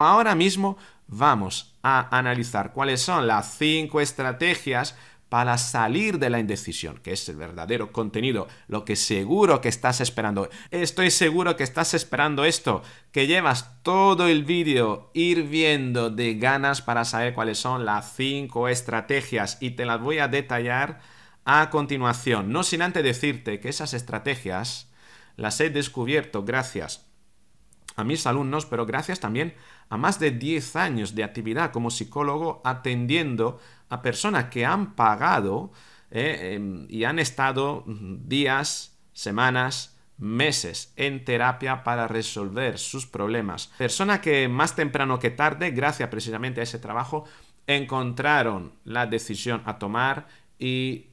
Ahora mismo vamos a analizar cuáles son las cinco estrategias para salir de la indecisión, que es el verdadero contenido, lo que seguro que estás esperando. Estoy seguro que estás esperando esto, que llevas todo el vídeo ir viendo de ganas para saber cuáles son las cinco estrategias y te las voy a detallar a continuación. No sin antes decirte que esas estrategias las he descubierto gracias a mis alumnos, pero gracias también a más de 10 años de actividad como psicólogo atendiendo a personas que han pagado eh, em, y han estado mm, días, semanas, meses en terapia para resolver sus problemas. Personas que más temprano que tarde, gracias precisamente a ese trabajo, encontraron la decisión a tomar y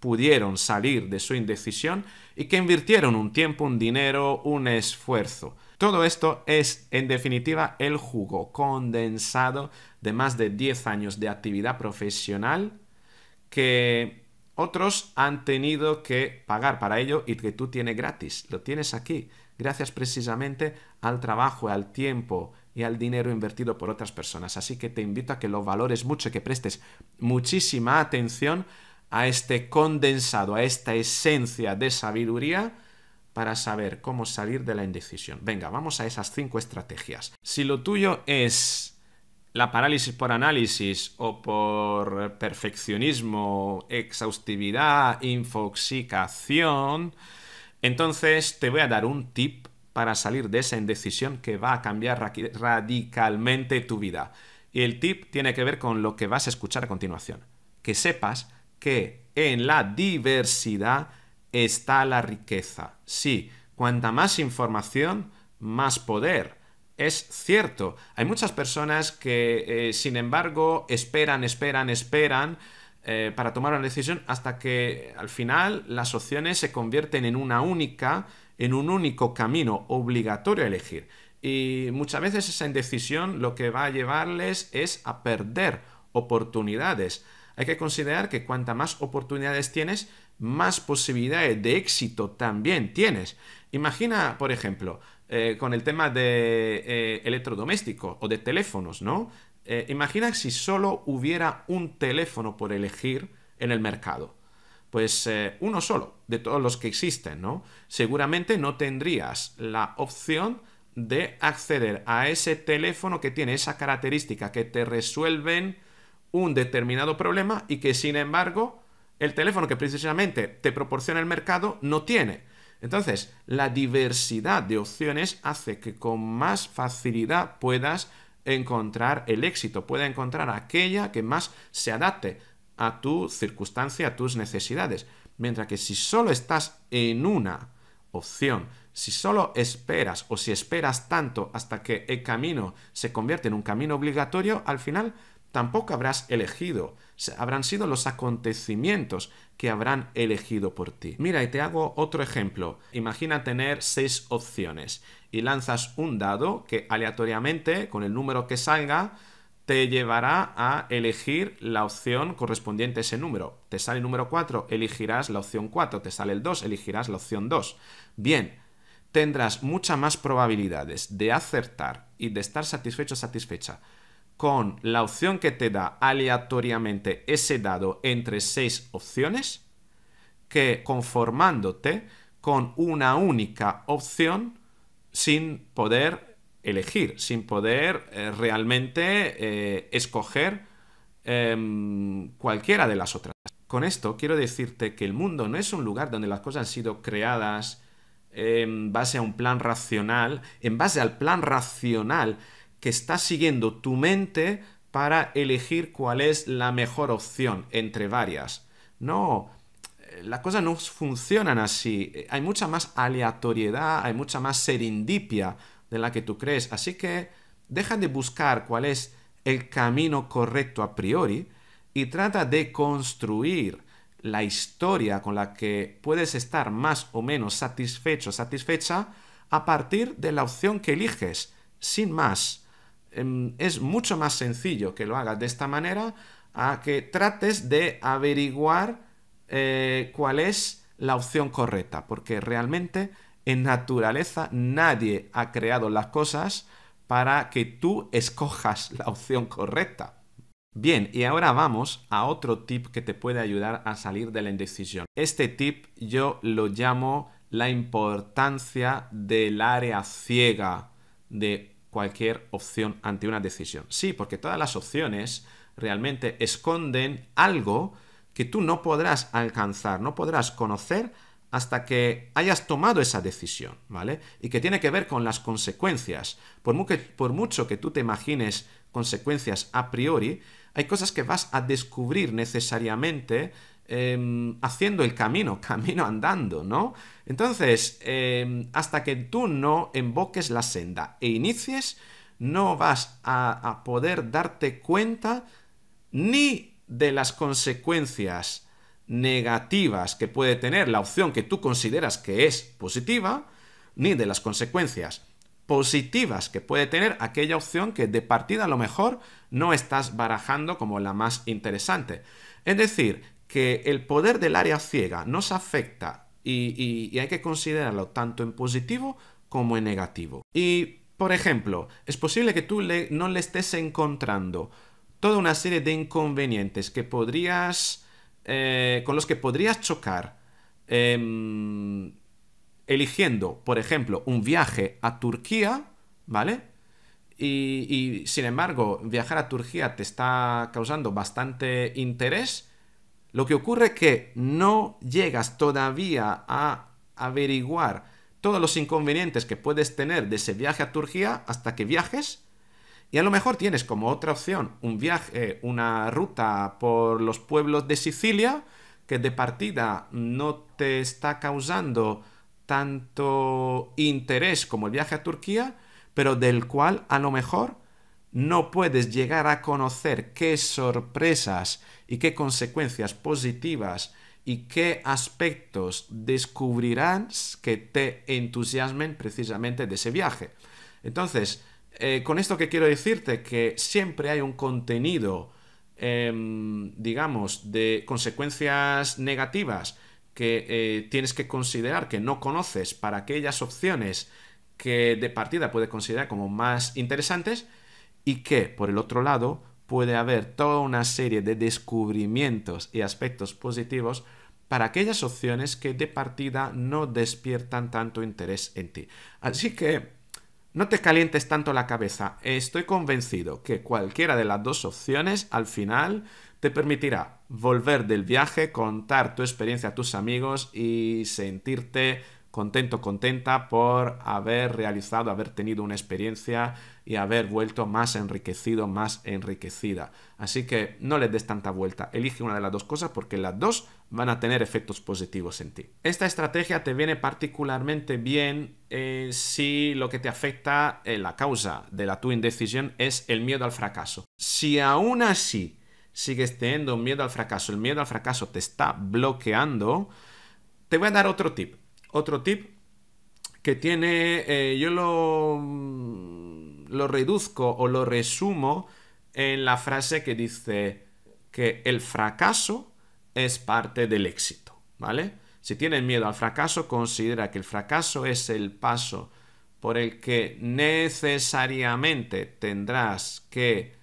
pudieron salir de su indecisión y que invirtieron un tiempo, un dinero, un esfuerzo. Todo esto es, en definitiva, el jugo condensado de más de 10 años de actividad profesional que otros han tenido que pagar para ello y que tú tienes gratis. Lo tienes aquí, gracias precisamente al trabajo, al tiempo y al dinero invertido por otras personas. Así que te invito a que lo valores mucho, y que prestes muchísima atención a este condensado, a esta esencia de sabiduría para saber cómo salir de la indecisión. Venga, vamos a esas cinco estrategias. Si lo tuyo es la parálisis por análisis o por perfeccionismo, exhaustividad, infoxicación, entonces te voy a dar un tip para salir de esa indecisión que va a cambiar radicalmente tu vida. Y el tip tiene que ver con lo que vas a escuchar a continuación. Que sepas que en la diversidad está la riqueza. Sí, cuanta más información, más poder. Es cierto, hay muchas personas que, eh, sin embargo, esperan, esperan, esperan eh, para tomar una decisión hasta que al final las opciones se convierten en una única, en un único camino obligatorio a elegir. Y muchas veces esa indecisión lo que va a llevarles es a perder oportunidades. Hay que considerar que cuanta más oportunidades tienes, más posibilidades de éxito también tienes. Imagina, por ejemplo, eh, con el tema de eh, electrodoméstico electrodomésticos o de teléfonos, ¿no? Eh, imagina si solo hubiera un teléfono por elegir en el mercado. Pues uno solo, de todos los que existen, ¿no? Seguramente no tendrías la opción de acceder a ese teléfono que tiene esa característica, que te resuelven un determinado problema y que sin embargo el teléfono que precisamente te proporciona el mercado no tiene. Entonces, la diversidad de opciones hace que con más facilidad puedas encontrar el éxito, pueda encontrar aquella que más se adapte a tu circunstancia, a tus necesidades. Mientras que si solo estás en una opción, si solo esperas o si esperas tanto hasta que el camino se convierte en un camino obligatorio, al final tampoco habrás elegido habrán sido los acontecimientos que habrán elegido por ti. Mira, y te hago otro ejemplo. Imagina tener seis opciones y lanzas un dado que aleatoriamente, con el número que salga, te llevará a elegir la opción correspondiente a ese número. Te sale el número 4, elegirás la opción 4, te sale el 2, elegirás la opción 2. Bien, tendrás muchas más probabilidades de acertar y de estar satisfecho o satisfecha con la opción que te da aleatoriamente ese dado entre seis opciones, que conformándote con una única opción sin poder elegir, sin poder eh, realmente eh, escoger em, cualquiera de las otras. Con esto quiero decirte que el mundo no es un lugar donde las cosas han sido creadas en em, base a un plan racional, en base al plan racional que está siguiendo tu mente para elegir cuál es la mejor opción entre varias. No, eh, las cosas no funcionan así. Eh, hay mucha más aleatoriedad, hay mucha más serendipia de la que tú crees. Así que deja de buscar cuál es el camino correcto a priori y trata de construir la historia con la que puedes estar más o menos satisfecho, satisfecha, a partir de la opción que eliges, sin más. Em, es mucho más sencillo que lo hagas de esta manera a que trates de averiguar eh, cuál es la opción correcta, porque realmente en naturaleza nadie ha creado las cosas para que tú escojas la opción correcta. Bien, y ahora vamos a otro tip que te puede ayudar a salir de la indecisión. Este tip yo lo llamo la importancia del área ciega de cualquier opción ante una decisión. Sí, porque todas las opciones realmente esconden algo que tú no podrás alcanzar, no podrás conocer hasta que hayas tomado esa decisión, ¿vale? Y que tiene que ver con las consecuencias. Por, por mucho que tú te imagines consecuencias a priori, hay cosas que vas a descubrir necesariamente Em, haciendo el camino, camino andando, ¿no? Entonces, em, hasta que tú no emboques la senda e inicies, no vas a, a poder darte cuenta ni de las consecuencias negativas que puede tener la opción que tú consideras que es positiva, ni de las consecuencias positivas que puede tener aquella opción que de partida a lo mejor no estás barajando como la más interesante. Es decir, el poder del área ciega nos afecta y, hay que considerarlo tanto en positivo como en negativo. Y, por ejemplo, es posible que tú no le estés encontrando toda una serie de inconvenientes que podrías, eh, con los que podrías chocar em, eligiendo, por ejemplo, un viaje a Turquía, ¿vale? y, sin embargo, viajar a Turquía te está causando bastante interés lo que ocurre es que no llegas todavía a averiguar todos los inconvenientes que puedes tener de ese viaje a Turquía hasta que viajes. Y a lo mejor tienes como otra opción un viaje, eh, una ruta por los pueblos de Sicilia, que de partida no te está causando tanto interés como el viaje a Turquía, pero del cual a lo mejor no puedes llegar a conocer qué sorpresas y qué consecuencias positivas y qué aspectos descubrirás que te entusiasmen precisamente de ese viaje. Entonces, eh, con esto que quiero decirte que siempre hay un contenido, em, digamos, de consecuencias negativas que eh, tienes que considerar que no conoces para aquellas opciones que de partida puedes considerar como más interesantes y que, por el otro lado, puede haber toda una serie de descubrimientos y aspectos positivos para aquellas opciones que de partida no despiertan tanto interés en ti. Así que no te calientes tanto la cabeza, estoy convencido que cualquiera de las dos opciones al final te permitirá volver del viaje, contar tu experiencia a tus amigos y sentirte contento, contenta por haber realizado, haber tenido una experiencia y haber vuelto más enriquecido, más enriquecida. Así que no le des tanta vuelta, elige una de las dos cosas porque las dos van a tener efectos positivos en ti. Esta estrategia te viene particularmente bien eh, si lo que te afecta, eh, la causa de la tu indecisión es el miedo al fracaso. Si aún así sigues teniendo miedo al fracaso, el miedo al fracaso te está bloqueando, te voy a dar otro tip. Otro tip que tiene, eh, yo lo lo reduzco o lo resumo en la frase que dice que el fracaso es parte del éxito, ¿vale? Si tienes miedo al fracaso, considera que el fracaso es el paso por el que necesariamente tendrás que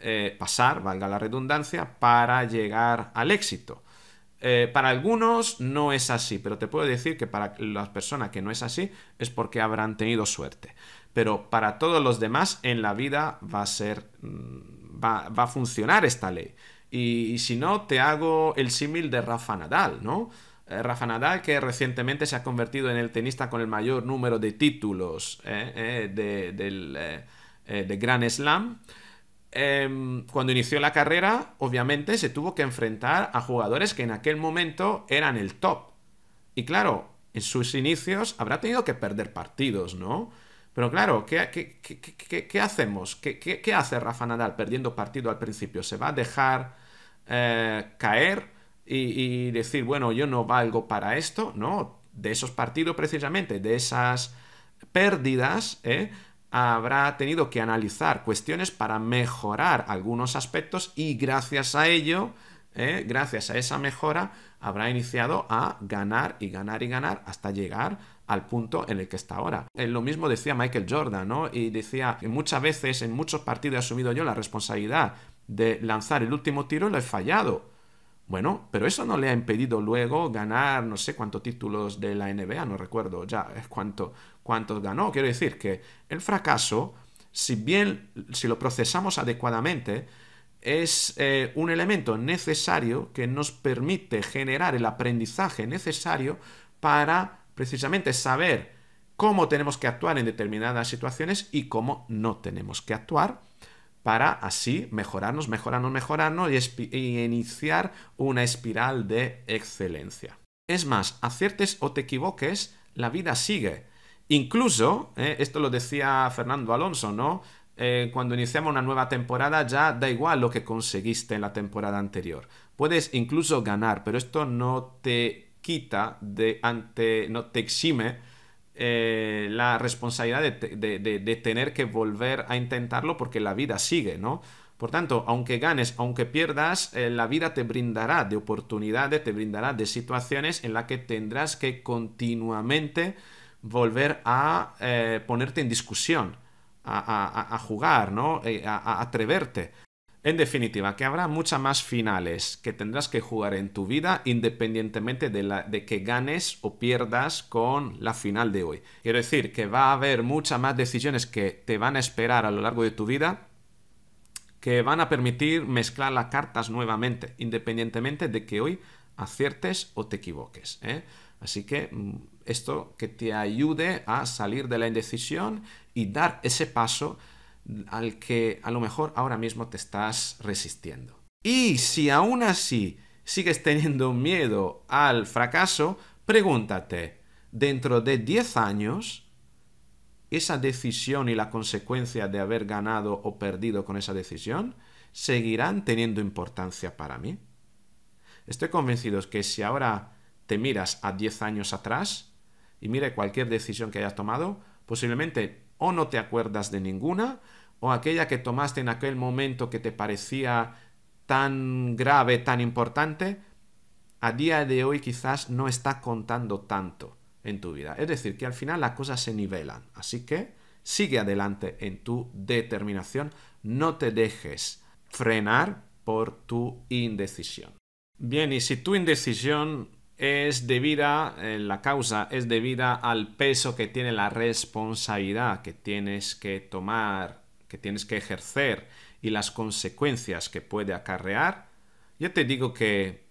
eh, pasar, valga la redundancia, para llegar al éxito. Eh, para algunos no es así, pero te puedo decir que para las personas que no es así es porque habrán tenido suerte. Pero para todos los demás en la vida va a ser, mm, va, a funcionar esta ley. Y, si no, te hago el símil de Rafa Nadal, ¿no? Eh, Rafa Nadal que recientemente se ha convertido en el tenista con el mayor número de títulos eh, de, del, de Grand Slam. Em, cuando inició la carrera, obviamente se tuvo que enfrentar a jugadores que en aquel momento eran el top. Y claro, en sus inicios habrá tenido que perder partidos, ¿no? Pero claro, ¿qué, qué, qué hacemos? ¿Qué, hace Rafa Nadal perdiendo partido al principio? ¿Se va a dejar eh, caer y, y, decir, bueno, yo no valgo para esto? No, de esos partidos precisamente, de esas pérdidas, ¿eh? habrá tenido que analizar cuestiones para mejorar algunos aspectos y gracias a ello, eh, gracias a esa mejora, habrá iniciado a ganar y ganar y ganar hasta llegar al punto en el que está ahora. Eh, lo mismo decía Michael Jordan, ¿no? Y decía que muchas veces en muchos partidos he asumido yo la responsabilidad de lanzar el último tiro y lo he fallado. Bueno, pero eso no le ha impedido luego ganar no sé cuántos títulos de la NBA, no recuerdo ya eh, cuánto, cuántos ganó. Quiero decir que el fracaso, si bien si lo procesamos adecuadamente, es eh, un elemento necesario que nos permite generar el aprendizaje necesario para precisamente saber cómo tenemos que actuar en determinadas situaciones y cómo no tenemos que actuar para así mejorarnos, mejorarnos, mejorarnos y iniciar una espiral de excelencia. Es más, aciertes o te equivoques, la vida sigue Incluso, eh, esto lo decía Fernando Alonso, ¿no? Eh, cuando iniciamos una nueva temporada ya da igual lo que conseguiste en la temporada anterior. Puedes incluso ganar, pero esto no te quita de ante, no te exime eh, la responsabilidad de, tener que volver a intentarlo porque la vida sigue, ¿no? Por tanto, aunque ganes, aunque pierdas, la vida te brindará de oportunidades, te brindará de situaciones en las que tendrás que continuamente volver a eh, ponerte en discusión, a, jugar, ¿no? Eh, a, atreverte. En definitiva, que habrá muchas más finales que tendrás que jugar en tu vida independientemente de, la, de, que ganes o pierdas con la final de hoy. Quiero decir que va a haber muchas más decisiones que te van a esperar a lo largo de tu vida que van a permitir mezclar las cartas nuevamente, independientemente de que hoy aciertes o te equivoques. ¿eh? Así que mm, esto que te ayude a salir de la indecisión y dar ese paso al que a lo mejor ahora mismo te estás resistiendo. Y si aún así sigues teniendo miedo al fracaso, pregúntate, dentro de 10 años, esa decisión y la consecuencia de haber ganado o perdido con esa decisión seguirán teniendo importancia para mí. Estoy convencido que si ahora te miras a 10 años atrás y mira cualquier decisión que hayas tomado, posiblemente o no te acuerdas de ninguna, o aquella que tomaste en aquel momento que te parecía tan grave, tan importante, a día de hoy quizás no está contando tanto en tu vida. Es decir, que al final las cosas se nivelan. Así que sigue adelante en tu determinación, no te dejes frenar por tu indecisión. Bien, y si tu indecisión es debida, eh, la causa es debida al peso que tiene la responsabilidad que tienes que tomar, que tienes que ejercer y las consecuencias que puede acarrear, yo te digo que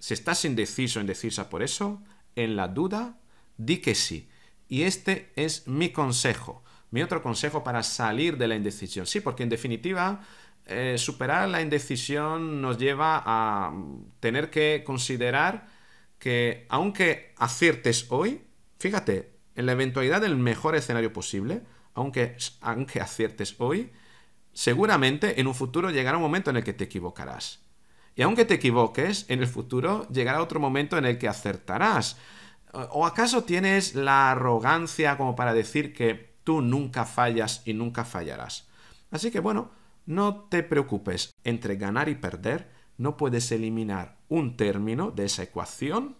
si estás indeciso indecisa por eso, en la duda, di que sí. Y este es mi consejo, mi otro consejo para salir de la indecisión. Sí, porque en definitiva, eh, superar la indecisión nos lleva a tener que considerar que aunque aciertes hoy, fíjate, en la eventualidad del mejor escenario posible, aunque, aunque aciertes hoy, seguramente en un futuro llegará un momento en el que te equivocarás. Y aunque te equivoques, en el futuro llegará otro momento en el que acertarás. ¿O acaso tienes la arrogancia como para decir que tú nunca fallas y nunca fallarás? Así que bueno, no te preocupes entre ganar y perder no puedes eliminar un término de esa ecuación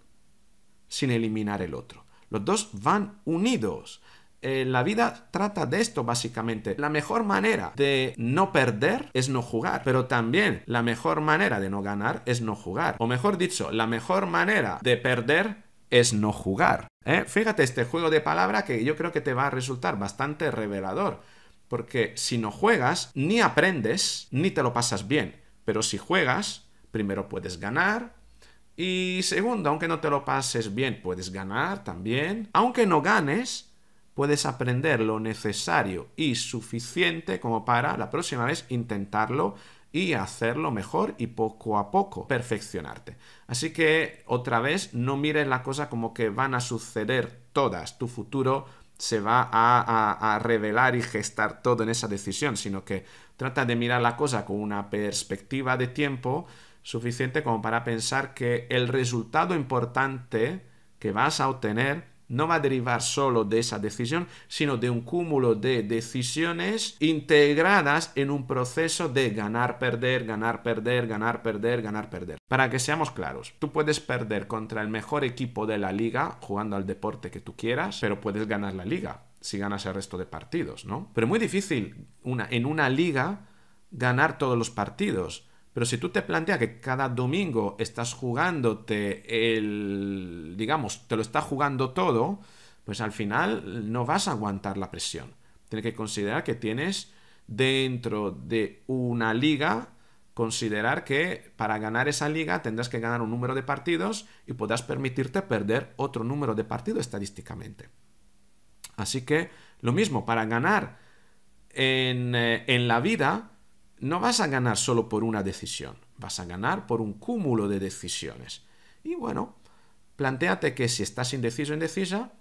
sin eliminar el otro. Los dos van unidos. Eh, la vida trata de esto básicamente. La mejor manera de no perder es no jugar, pero también la mejor manera de no ganar es no jugar. O mejor dicho, la mejor manera de perder es no jugar. ¿eh? Fíjate este juego de palabra que yo creo que te va a resultar bastante revelador, porque si no juegas, ni aprendes, ni te lo pasas bien, pero si juegas, primero puedes ganar. Y segundo, aunque no te lo pases bien, puedes ganar también. Aunque no ganes, puedes aprender lo necesario y suficiente como para la próxima vez intentarlo y hacerlo mejor y poco a poco perfeccionarte. Así que otra vez no mires la cosa como que van a suceder todas, tu futuro se va a, a revelar y gestar todo en esa decisión, sino que trata de mirar la cosa con una perspectiva de tiempo suficiente como para pensar que el resultado importante que vas a obtener no va a derivar solo de esa decisión, sino de un cúmulo de decisiones integradas en un proceso de ganar, perder, ganar, perder, ganar, perder, ganar, perder. Para que seamos claros, tú puedes perder contra el mejor equipo de la liga jugando al deporte que tú quieras, pero puedes ganar la liga si ganas el resto de partidos, ¿no? Pero muy difícil una, en una liga ganar todos los partidos pero si tú te planteas que cada domingo estás jugándote el, digamos, te lo está jugando todo, pues al final no vas a aguantar la presión. Tienes que considerar que tienes dentro de una liga, considerar que para ganar esa liga tendrás que ganar un número de partidos y podrás permitirte perder otro número de partidos estadísticamente. Así que lo mismo, para ganar en, eh, en la vida no vas a ganar solo por una decisión, vas a ganar por un cúmulo de decisiones. Y bueno, planteate que si estás indeciso, indecisa,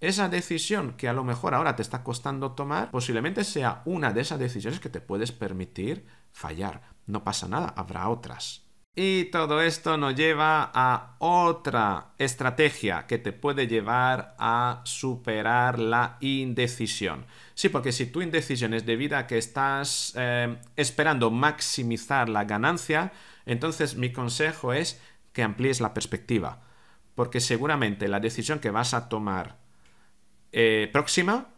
esa decisión que a lo mejor ahora te está costando tomar, posiblemente sea una de esas decisiones que te puedes permitir fallar. No pasa nada, habrá otras. Y todo esto nos lleva a otra estrategia que te puede llevar a superar la indecisión. Sí, porque si tu indecisión es debida a que estás eh, esperando maximizar la ganancia, entonces mi consejo es que amplíes la perspectiva. Porque seguramente la decisión que vas a tomar eh, próxima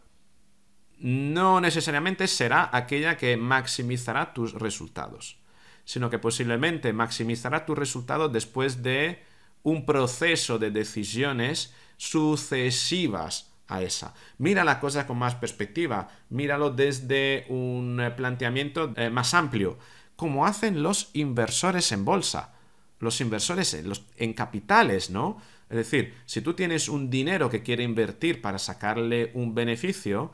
no necesariamente será aquella que maximizará tus resultados sino que posiblemente maximizará tu resultado después de un proceso de decisiones sucesivas a esa. Mira la cosa con más perspectiva, míralo desde un planteamiento eh, más amplio, como hacen los inversores en bolsa, los inversores en, en capitales, ¿no? Es decir, si tú tienes un dinero que quiere invertir para sacarle un beneficio,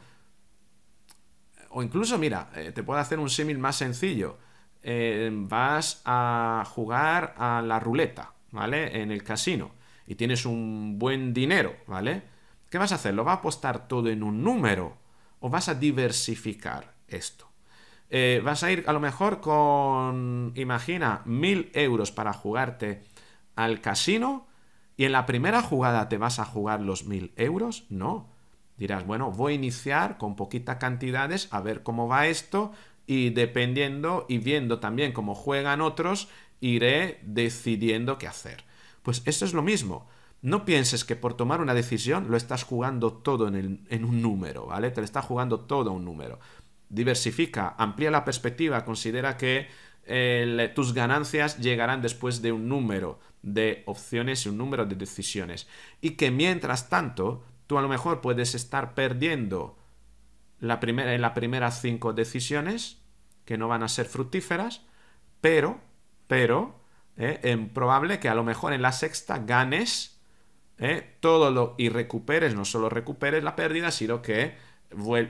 o incluso, mira, eh, te puedo hacer un símil más sencillo. Eh, vas a jugar a la ruleta, ¿vale? En el casino y tienes un buen dinero, ¿vale? ¿Qué vas a hacer? ¿Lo vas a apostar todo en un número o vas a diversificar esto? Eh, vas a ir a lo mejor con, imagina, mil euros para jugarte al casino y en la primera jugada te vas a jugar los mil euros. No. Dirás, bueno, voy a iniciar con poquitas cantidades a ver cómo va esto, y dependiendo y viendo también cómo juegan otros, iré decidiendo qué hacer. Pues eso es lo mismo. No pienses que por tomar una decisión lo estás jugando todo en, un número, ¿vale? Te lo estás jugando todo un número. Diversifica, amplía la perspectiva, considera que eh, tus ganancias llegarán después de un número de opciones y un número de decisiones. Y que mientras tanto, tú a lo mejor puedes estar perdiendo la primera, en las primeras cinco decisiones, que no van a ser fructíferas, pero, pero, eh, es probable que a lo mejor en la sexta ganes eh, todo lo y recuperes, no solo recuperes la pérdida, sino que,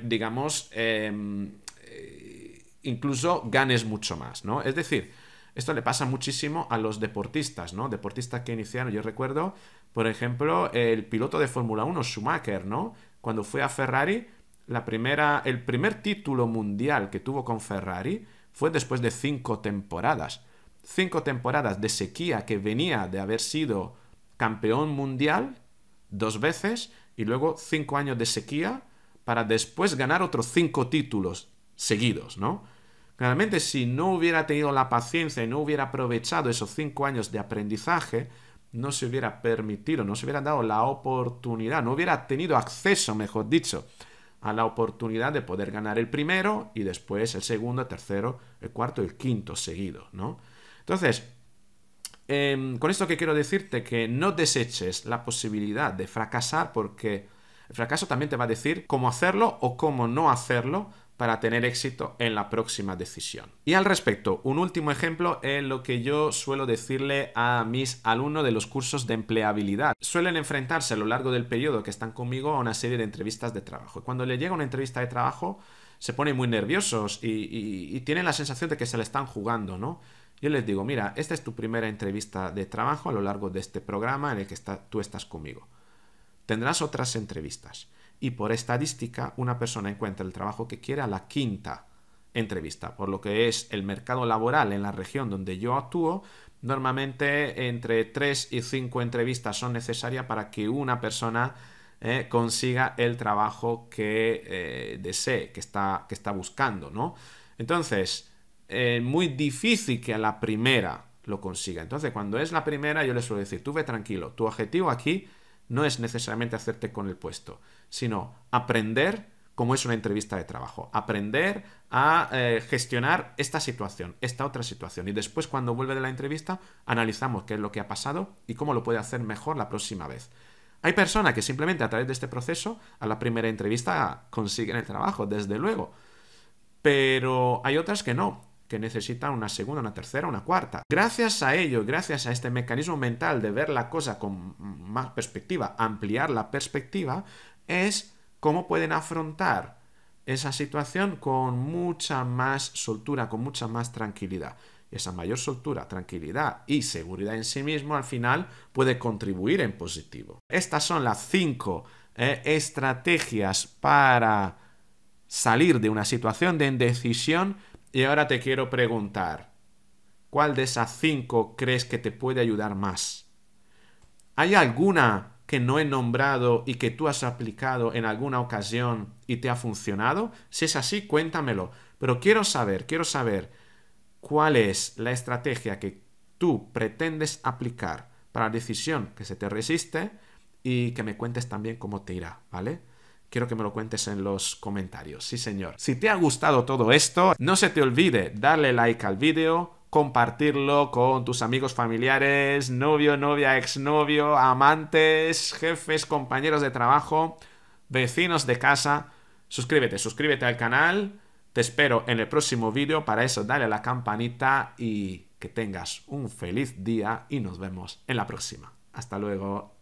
digamos, em, eh, incluso ganes mucho más, ¿no? Es decir, esto le pasa muchísimo a los deportistas, ¿no? Deportistas que iniciaron, yo recuerdo, por ejemplo, el piloto de Fórmula 1, Schumacher, ¿no? Cuando fue a Ferrari, la primera, el primer título mundial que tuvo con Ferrari fue después de cinco temporadas. Cinco temporadas de sequía que venía de haber sido campeón mundial dos veces y luego cinco años de sequía para después ganar otros cinco títulos seguidos, ¿no? Realmente, si no hubiera tenido la paciencia y no hubiera aprovechado esos cinco años de aprendizaje, no se hubiera permitido, no se hubiera dado la oportunidad, no hubiera tenido acceso, mejor dicho, a la oportunidad de poder ganar el primero y después el segundo, el tercero, el cuarto y el quinto seguido, ¿no? Entonces, em, con esto que quiero decirte que no deseches la posibilidad de fracasar porque el fracaso también te va a decir cómo hacerlo o cómo no hacerlo para tener éxito en la próxima decisión. Y al respecto, un último ejemplo es lo que yo suelo decirle a mis alumnos de los cursos de empleabilidad. Suelen enfrentarse a lo largo del periodo que están conmigo a una serie de entrevistas de trabajo. cuando le llega una entrevista de trabajo, se ponen muy nerviosos y, tienen la sensación de que se le están jugando, ¿no? Yo les digo, mira, esta es tu primera entrevista de trabajo a lo largo de este programa en el que tú estás conmigo. Tendrás otras entrevistas y por estadística una persona encuentra el trabajo que quiere a la quinta entrevista, por lo que es el mercado laboral en la región donde yo actúo. Normalmente entre 3 y 5 entrevistas son necesarias para que una persona eh, consiga el trabajo que eh, desee, que está, que está buscando, ¿no? Entonces, es eh, muy difícil que a la primera lo consiga. Entonces, cuando es la primera, yo le suelo decir, tú ve tranquilo, tu objetivo aquí no es necesariamente hacerte con el puesto, sino aprender cómo es una entrevista de trabajo, aprender a eh, gestionar esta situación, esta otra situación. Y después cuando vuelve de la entrevista, analizamos qué es lo que ha pasado y cómo lo puede hacer mejor la próxima vez. Hay personas que simplemente a través de este proceso, a la primera entrevista, consiguen el trabajo, desde luego. Pero hay otras que no, que necesitan una segunda, una tercera, una cuarta. Gracias a ello, gracias a este mecanismo mental de ver la cosa con más perspectiva, ampliar la perspectiva, es cómo pueden afrontar esa situación con mucha más soltura, con mucha más tranquilidad. Esa mayor soltura, tranquilidad y seguridad en sí mismo al final puede contribuir en positivo. Estas son las cinco eh, estrategias para salir de una situación de indecisión y ahora te quiero preguntar, ¿cuál de esas cinco crees que te puede ayudar más? ¿Hay alguna que no he nombrado y que tú has aplicado en alguna ocasión y te ha funcionado? Si es así, cuéntamelo. Pero quiero saber, quiero saber cuál es la estrategia que tú pretendes aplicar para la decisión que se te resiste y que me cuentes también cómo te irá, ¿vale? Quiero que me lo cuentes en los comentarios. Sí, señor. Si te ha gustado todo esto, no se te olvide darle like al vídeo, compartirlo con tus amigos familiares, novio, novia, exnovio, amantes, jefes, compañeros de trabajo, vecinos de casa. Suscríbete, suscríbete al canal. Te espero en el próximo vídeo. Para eso, dale a la campanita y que tengas un feliz día y nos vemos en la próxima. Hasta luego.